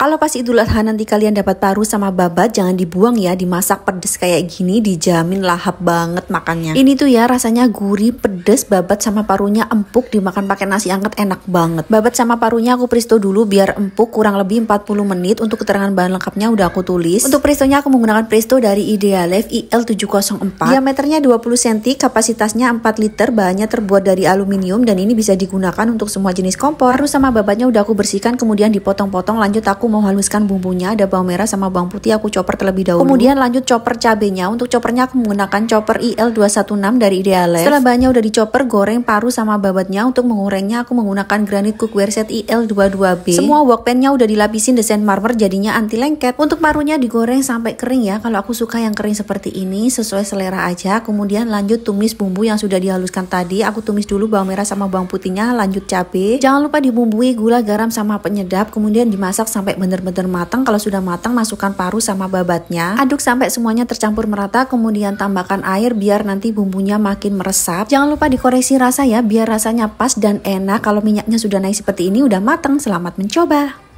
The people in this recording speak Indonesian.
Kalau pas idul adha nanti kalian dapat paru sama babat, jangan dibuang ya, dimasak pedes kayak gini, dijamin lahap banget makannya. Ini tuh ya rasanya gurih, pedes, babat sama parunya empuk, dimakan pakai nasi anget enak banget. Babat sama parunya aku presto dulu biar empuk, kurang lebih 40 menit. Untuk keterangan bahan lengkapnya udah aku tulis. Untuk prestonya aku menggunakan presto dari Idealife IL704. Diameternya 20 cm, kapasitasnya 4 liter, bahannya terbuat dari aluminium dan ini bisa digunakan untuk semua jenis kompor. Paru sama babatnya udah aku bersihkan, kemudian dipotong-potong, lanjut aku Mau haluskan bumbunya, ada bawang merah sama bawang putih aku chopper terlebih dahulu. Kemudian lanjut chopper cabenya. Untuk choppernya aku menggunakan chopper IL216 dari Idealife Setelah bahannya udah dicoper, goreng paru sama babatnya. Untuk menggorengnya aku menggunakan granit cookware set IL22B. Semua workpennya udah dilapisin desain marmer jadinya anti lengket. Untuk parunya digoreng sampai kering ya. Kalau aku suka yang kering seperti ini sesuai selera aja. Kemudian lanjut tumis bumbu yang sudah dihaluskan tadi. Aku tumis dulu bawang merah sama bawang putihnya, lanjut cabe Jangan lupa dibumbui gula, garam sama penyedap, kemudian dimasak sampai benar-benar matang. Kalau sudah matang masukkan paru sama babatnya. Aduk sampai semuanya tercampur merata kemudian tambahkan air biar nanti bumbunya makin meresap. Jangan lupa dikoreksi rasa ya biar rasanya pas dan enak. Kalau minyaknya sudah naik seperti ini udah matang. Selamat mencoba.